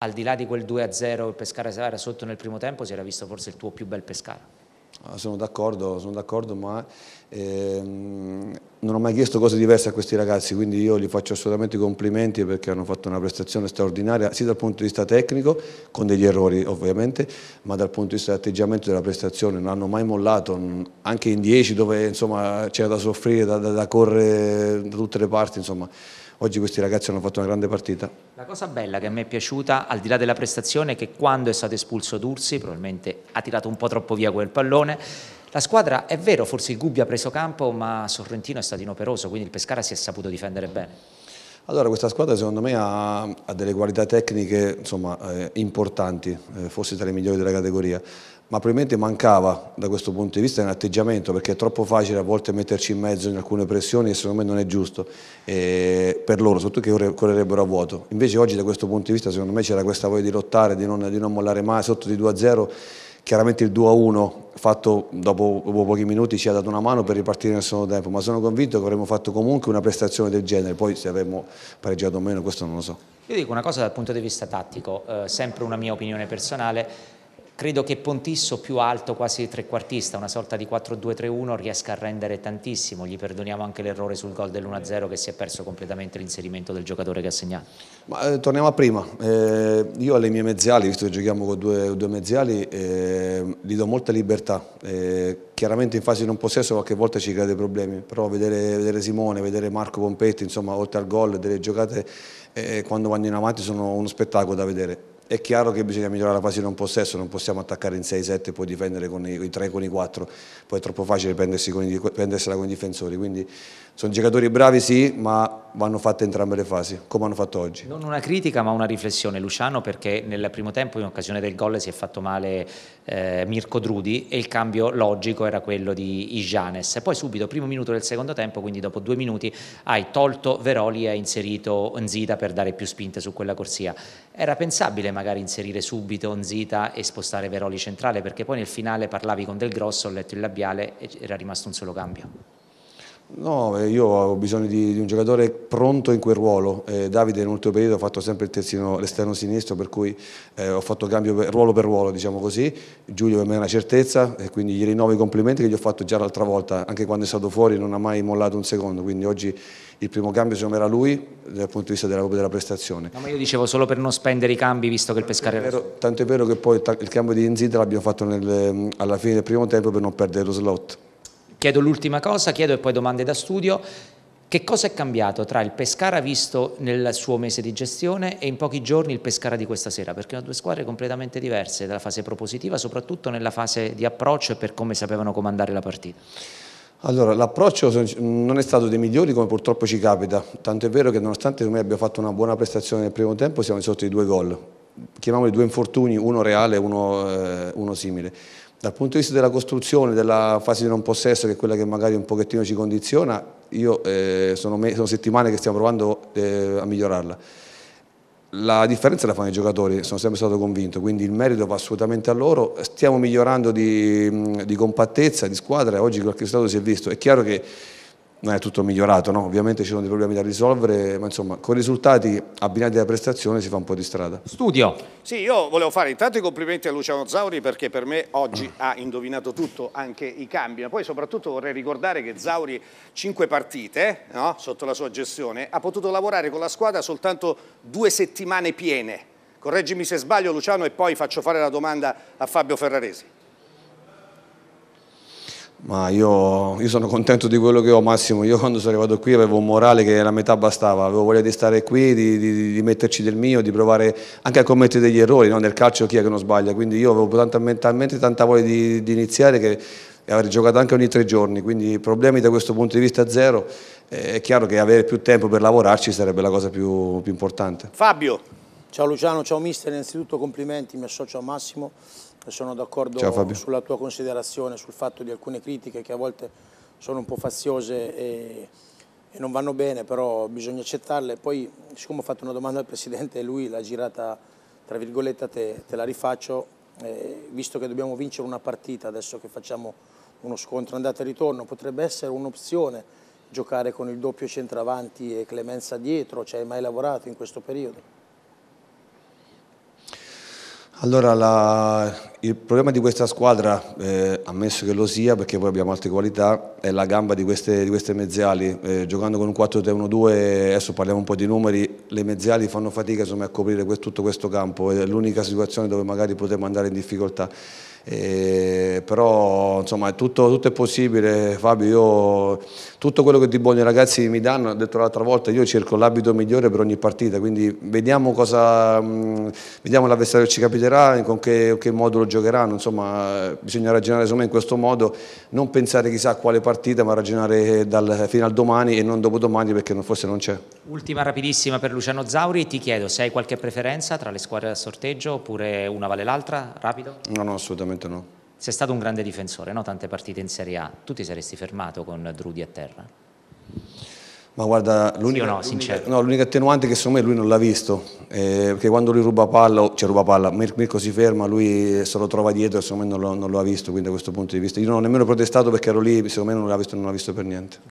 al di là di quel 2-0 Pescara era sotto nel primo tempo, si era visto forse il tuo più bel Pescara. Ah, sono d'accordo, ma ehm, non ho mai chiesto cose diverse a questi ragazzi, quindi io gli faccio assolutamente i complimenti perché hanno fatto una prestazione straordinaria, sia dal punto di vista tecnico, con degli errori ovviamente, ma dal punto di vista dell'atteggiamento della prestazione, non hanno mai mollato, anche in 10 dove c'era da soffrire, da, da, da, correre da tutte le parti, insomma. Oggi questi ragazzi hanno fatto una grande partita. La cosa bella che a me è piaciuta, al di là della prestazione, è che quando è stato espulso Dursi, probabilmente ha tirato un po' troppo via quel pallone, la squadra, è vero, forse il Gubbio ha preso campo, ma Sorrentino è stato inoperoso, quindi il Pescara si è saputo difendere bene. Allora, questa squadra secondo me ha, ha delle qualità tecniche insomma, eh, importanti, eh, forse tra le migliori della categoria, ma probabilmente mancava da questo punto di vista un atteggiamento perché è troppo facile a volte metterci in mezzo in alcune pressioni e secondo me non è giusto eh, per loro, soprattutto che correrebbero a vuoto. Invece oggi da questo punto di vista secondo me c'era questa voglia di lottare, di non, di non mollare mai sotto di 2 0 Chiaramente il 2-1 fatto dopo, dopo, pochi minuti ci ha dato una mano per ripartire nel secondo tempo, ma sono convinto che avremmo fatto comunque una prestazione del genere, poi se avremmo pareggiato o meno questo non lo so. Io dico una cosa dal punto di vista tattico, eh, sempre una mia opinione personale, Credo che Pontisso più alto, quasi trequartista, una sorta di 4-2-3-1, riesca a rendere tantissimo. Gli perdoniamo anche l'errore sul gol dell'1-0 che si è perso completamente l'inserimento del giocatore che ha segnato. Ma, eh, torniamo a prima, eh, io alle mie mezziali, visto che giochiamo con due, due mezziali, eh, gli do molta libertà, eh, chiaramente in fase di non possesso qualche volta ci crea dei problemi, però vedere, vedere Simone, vedere Marco Pompetti, insomma oltre al gol, delle giocate eh, quando vanno in avanti sono uno spettacolo da vedere è chiaro che bisogna migliorare la fase di non possesso, non possiamo attaccare in 6-7 e poi difendere con i 3 con i 4, poi è troppo facile prendersela con i difensori, quindi sono giocatori bravi sì, ma vanno fatte entrambe le fasi, come hanno fatto oggi. Non una critica ma una riflessione Luciano perché nel primo tempo in occasione del gol si è fatto male eh, Mirko Drudi e il cambio logico era quello di Igianes. Poi subito, primo minuto del secondo tempo, quindi dopo due minuti, hai tolto Veroli e hai inserito Nzita per dare più spinte su quella corsia. Era pensabile magari inserire subito Nzita e spostare Veroli centrale perché poi nel finale parlavi con Del Grosso, ho letto il labiale e era rimasto un solo cambio. No, io ho bisogno di, di, un giocatore pronto in quel ruolo. Eh, Davide ultimo periodo ha fatto sempre il terzino l'esterno sinistro, per cui eh, ho fatto cambio per, ruolo per ruolo, diciamo così. Giulio per me è una certezza e quindi gli rinnovo i complimenti che gli ho fatto già l'altra volta, anche quando è stato fuori non ha mai mollato un secondo, quindi oggi il primo cambio secondo me era lui dal punto di vista della, della prestazione. No, ma io dicevo solo per non spendere i cambi visto che il Pescara era... Tanto è vero che poi il cambio di Inzita l'abbiamo fatto nel, alla fine del primo tempo per non perdere lo slot Chiedo l'ultima cosa, chiedo e poi domande da studio. Che cosa è cambiato tra il Pescara visto nel suo mese di gestione e in pochi giorni il Pescara di questa sera? Perché sono due squadre completamente diverse dalla fase propositiva, soprattutto nella fase di approccio e per come sapevano comandare la partita. Allora, l'approccio non è stato dei migliori come purtroppo ci capita, tanto è vero che nonostante noi abbia fatto una buona prestazione nel primo tempo siamo sotto i due gol, chiamiamoli due infortuni, uno reale e uno, eh, uno simile. Dal punto di vista della costruzione, della fase di non possesso, che è quella che magari un pochettino ci condiziona, io, eh, sono, sono, settimane che stiamo provando eh, a migliorarla. La differenza la fanno i giocatori, sono sempre stato convinto, quindi il merito va assolutamente a loro. Stiamo migliorando di, di compattezza, di squadra, oggi qualche stato si è visto. È chiaro che non è tutto migliorato, no? ovviamente ci sono dei problemi da risolvere, ma insomma con i risultati abbinati alla prestazione si fa un po' di strada. Studio. Sì, io volevo fare intanto i complimenti a Luciano Zauri perché per me oggi mm. ha indovinato tutto, anche i cambi, ma poi soprattutto vorrei ricordare che Zauri cinque partite no? sotto la sua gestione ha potuto lavorare con la squadra soltanto due settimane piene. Correggimi se sbaglio Luciano e poi faccio fare la domanda a Fabio Ferraresi ma io, io, sono contento di quello che ho Massimo, io quando sono arrivato qui avevo un morale che la metà bastava, avevo voglia di stare qui, di, di, di metterci del mio, di provare anche a commettere degli errori, no? nel calcio chi è che non sbaglia, quindi io avevo tanta, mentalmente tanta voglia di, di iniziare che avrei giocato anche ogni tre giorni, quindi problemi da questo punto di vista zero, eh, è chiaro che avere più tempo per lavorarci sarebbe la cosa più, più importante. Fabio. Ciao Luciano, ciao mister, innanzitutto complimenti, mi associo a Massimo sono d'accordo sulla tua considerazione, sul fatto di alcune critiche che a volte sono un po' faziose e, e non vanno bene, però bisogna accettarle. Poi, siccome ho fatto una domanda al Presidente e lui l'ha girata, tra virgolette, te, te la rifaccio, eh, visto che dobbiamo vincere una partita adesso che facciamo uno scontro andata e ritorno, potrebbe essere un'opzione giocare con il doppio centravanti e Clemenza dietro, ci hai mai lavorato in questo periodo? Allora la, il problema di questa squadra, eh, ammesso che lo sia, perché poi abbiamo altre qualità, è la gamba di queste, di queste mezziali. Eh, giocando con un 4-3-1-2, adesso parliamo un po' di numeri, le mezziali fanno fatica insomma, a coprire questo, tutto questo campo, è l'unica situazione dove magari potremmo andare in difficoltà. Eh, però insomma tutto, tutto, è possibile Fabio io, tutto quello che di buoni ragazzi mi danno ho detto l'altra volta io cerco l'abito migliore per ogni partita quindi vediamo cosa mm, vediamo l'avversario che ci capiterà con che, che modulo giocheranno insomma bisogna ragionare insomma, in questo modo non pensare chissà a quale partita ma ragionare dal, fino al domani e non dopodomani perché non, forse non c'è ultima rapidissima per Luciano Zauri ti chiedo se hai qualche preferenza tra le squadre da sorteggio oppure una vale l'altra rapido no no assolutamente momento no. Sei stato un grande difensore, no? tante partite in Serie A, tu ti saresti fermato con Drudi a terra? Ma guarda, l'unica, no, no, attenuante che secondo me lui non l'ha visto, eh, perché quando lui ruba palla, cioè ruba palla, Mir Mirko si ferma, lui se lo trova dietro, secondo me non lo, non lo, ha visto, quindi da questo punto di vista. Io non ho nemmeno protestato perché ero lì, secondo me non l'ha visto, non l'ha visto per niente.